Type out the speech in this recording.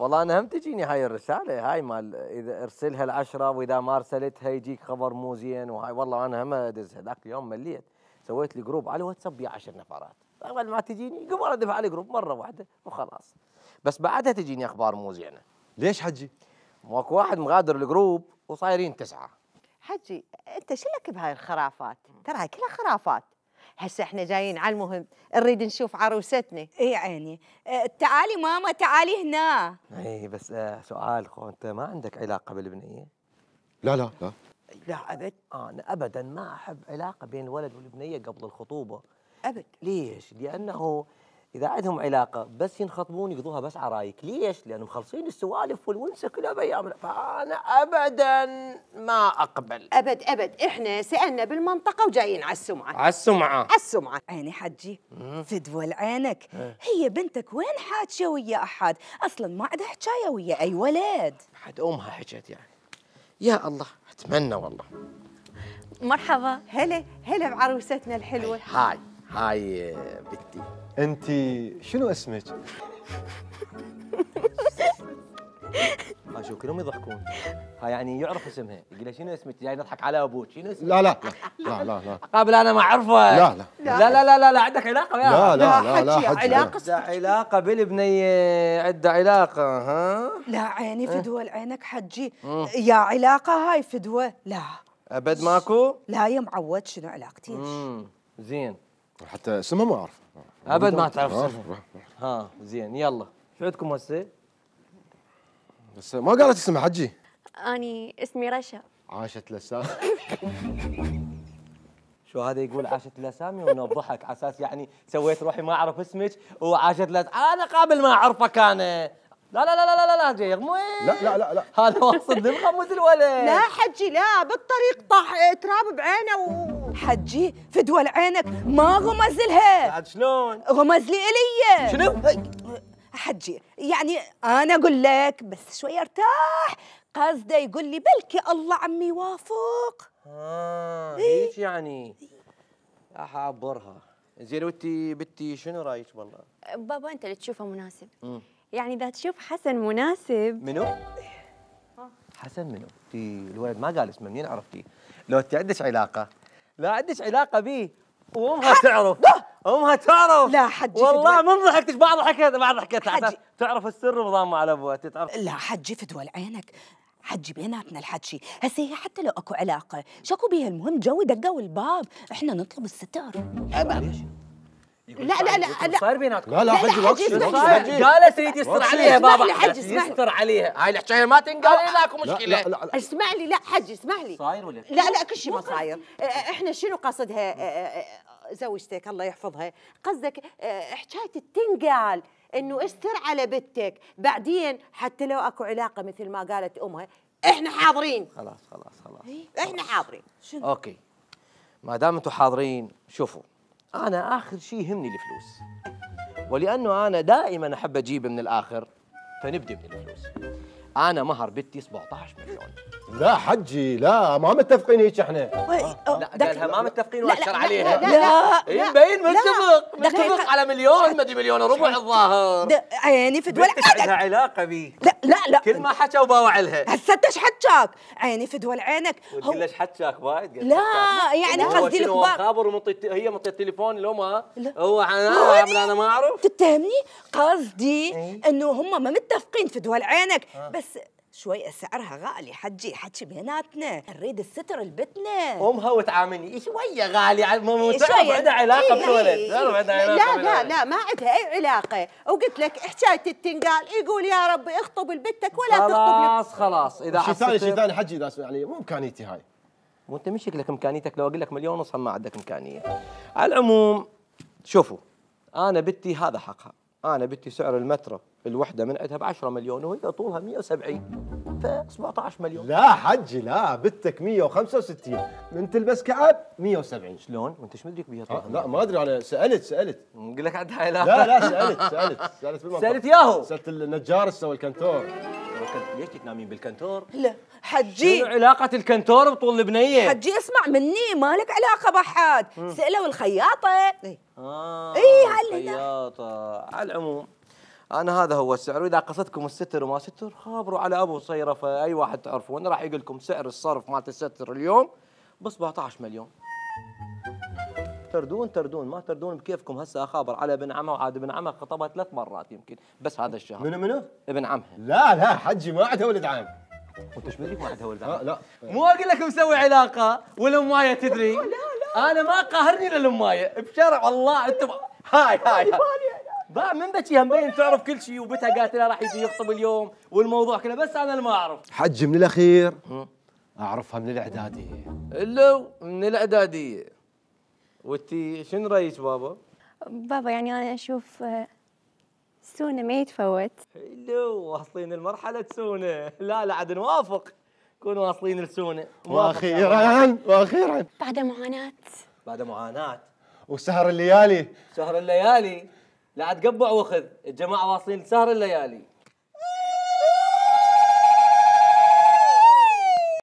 والله انا هم تجيني هاي الرساله هاي مال اذا ارسلها العشره واذا ما ارسلتها يجيك خبر مو زين وهاي والله انا هم ادزها ذاك اليوم مليت سويت لي جروب على الواتساب يا عشر نفرات قبل ما تجيني قبل ادفع على جروب مره واحده وخلاص بس بعدها تجيني اخبار مو زينه ليش حجي؟ ماكو واحد مغادر الجروب وصايرين تسعه حجي انت شلك بهاي الخرافات ترى هاي كلها خرافات هسه احنا جايين على المهم نريد نشوف عروستنا اي عيني أه، تعالي ماما تعالي هنا اي بس آه، سؤال خو انت ما عندك علاقه بالبنيه لا لا لا لا ابد انا ابدا ما احب علاقه بين الولد والبنيه قبل الخطوبه ابد ليش لانه اذا عندهم علاقه بس ينخطبون يقضوها بس عرايك ليش لانهم خلصين السوالف والونسه كلها ايام فانا ابدا ما اقبل ابد ابد احنا سالنا بالمنطقه وجايين على السمعه على السمعه على السمعه عيني حجي تدول عينك إيه. هي بنتك وين حاجه ويا احد اصلا ما عندها حكايه ويا اي ولد حد امها حجت يعني يا الله اتمنى والله مرحبا هلا هلا بعروستنا الحلوه هاي هاي آه، بنتي انت شنو اسمك؟ ها شو كلهم يضحكون ها يعني يعرف اسمها يقول لها شنو اسمك جاي نضحك على ابوك شنو اسمك لا لا لا لا لا قابل انا ما اعرفه لا لا لا لا لا لا, لا عندك علاقه وياها لا لا لا لا, علاقه لا علاقه بالبنيه آه، عندها علاقه ها لا عيني إيه. فدوه لعينك حجي يا علاقه هاي فدوه لا ابد ماكو لا يا معود شنو علاقتي زين حتى اسمها ما اعرف ابد ما تعرف اسمها ها زين يلا شو عندكم هسه؟ بس ما قالت اسمها حجي اني اسمي رشا عاشت لسان شو هذا يقول عاشت الاسامي ضحك على اساس يعني سويت روحي ما اعرف اسمك وعاشت لس... انا قابل ما اعرفك انا لا لا لا لا لا لا لا لا لا لا لا هذا واصل للخمس الولد لا حجي لا بالطريق طاح تراب بعينه و... حجي في دول عينك ما غمز لها بعد شلون؟ غمز لي إلي شنو؟ حجي يعني أنا أقول لك بس شوي ارتاح قصده يقول لي بلكي الله عمي يوافق آه إيه. هيك يعني أحابرها زين وانتي بنتي شنو رايك والله؟ بابا انت اللي تشوفه مناسب مم. يعني اذا تشوف حسن مناسب منو؟ آه. حسن منو؟ في الولد ما قال اسمه منين عرفتيه؟ لو انت عندك علاقه لا عندك علاقه بيه وامها تعرف امها تعرف لا حجي والله من ضحكتش بعض حكيت بعض حكيت تعرف السر وضامه على ابوها تعرف لا حجي في دول عينك حجي بيناتنا الحجي هسه هي حتى لو اكو علاقه شكو بيها المهم جو دقوا الباب احنا نطلب الستار لا لا لا لا صاير بيناتكم لا لا حجي حجي قالت تريد يستر عليها بابا حجي اسمح لي يستر عليها هاي الحكايه ما تنقال هناك مشكله لا لا اسمع لي لا حجي اسمح لي صاير ولا لا لا كل شيء ما صاير أه، أه، احنا شنو قصدها أه، زوجتك الله يحفظها قصدك حكايه تنقال انه استر على بنتك بعدين حتى لو اكو علاقه مثل ما قالت امها احنا حاضرين خلاص خلاص خلاص احنا حاضرين شنو اوكي ما دام انتم حاضرين شوفوا أنا آخر شيء يهمني الفلوس ولأنه أنا دائما أحب أجيب من الآخر فنبدأ من الفلوس أنا مهر بنتي 17 مليون لا حجي لا ما متفقين هيك احنا آه. لا قالها ما متفقين واشر عليها لا لا إيه، إيه، مبين متفق متفق على مليون مدري مليون وربع الظاهر عيني في دول لها علاقه بي لا لا لا كل ما حكى وباوع لها هسه انت ايش حكاك عيني في دول عينك قلت ايش حكاك وايد لا يعني قصدي الكبار خابر ومطي هي مطي التليفون لو ما هو انا آه، انا ما اعرف تتهمني قصدي إيه. انه هم ما متفقين في دول عينك آه. بس شوي سعرها غالي حجي حجي بيناتنا نريد الستر لبتنا امها وتعاملني شويه غالي مو شوية عندها علاقه إيه، بالولد إيه, إيه. لا لا لا ما عندها اي علاقه وقلت لك حكايه التنقال يقول يا ربي اخطب لبتك ولا تخطب خلاص خلاص اذا شي ثاني شي ثاني حجي اذا يعني مو امكانيتي هاي مو انت مش شكلك امكانيتك لو اقول لك مليون ونص ما عندك امكانيه على العموم شوفوا انا بنتي هذا حقها انا بدي سعر المتره الوحده من عندها ب 10 مليون وهي طولها 170 ف 17 مليون لا حجي لا بنتك 165 من تلبس كعب 170 شلون؟ وانت ايش مدرك بها آه، طولها؟ لا ما ادري انا سالت سالت قلت لك عندها لا لا سالت سالت سالت بالمنطقة. سالت ياهو سالت النجار سوى الكنتور ليش تنامين بالكنتور؟ لا حجي شنو علاقة الكنتور بطول البنية؟ حجي اسمع مني مالك علاقة بحد سألوا الخياطة اي آه. اي خياطة على العموم انا هذا هو السعر واذا قصدكم الستر وما ستر خابروا على ابو صيرفه اي واحد تعرفون راح يقول لكم سعر الصرف مالت الستر اليوم ب 17 مليون تردون تردون ما تردون بكيفكم هسه اخابر على ابن عمه وعاد ابن عمه خطبها ثلاث مرات يمكن بس هذا الشهر منو منو؟ ابن عمها لا لا حجي ما عندها ولد عم وانت ايش مدري ما عندها ولد عم؟ لا لا مو اقول لك مسوي علاقه والامايه تدري لا لا انا ما قاهرني الامايه بشرع والله انتم هاي هاي, هاي. من بكي بين تعرف كل شيء وبتها قالت لها راح يجي يخطب اليوم والموضوع كله بس انا اللي ما اعرف حجي من الاخير اعرفها من الاعداديه لو من الاعداديه وانت شنو رايك بابا؟ بابا يعني انا اشوف آه، سونا ما يتفوت لو واصلين المرحله سونا لا لا عاد نوافق كون واصلين لسونا واخيرا واخيرا بعد معاناه بعد معاناه وسهر الليالي سهر الليالي لا تقبع واخذ الجماعه واصلين لسهر الليالي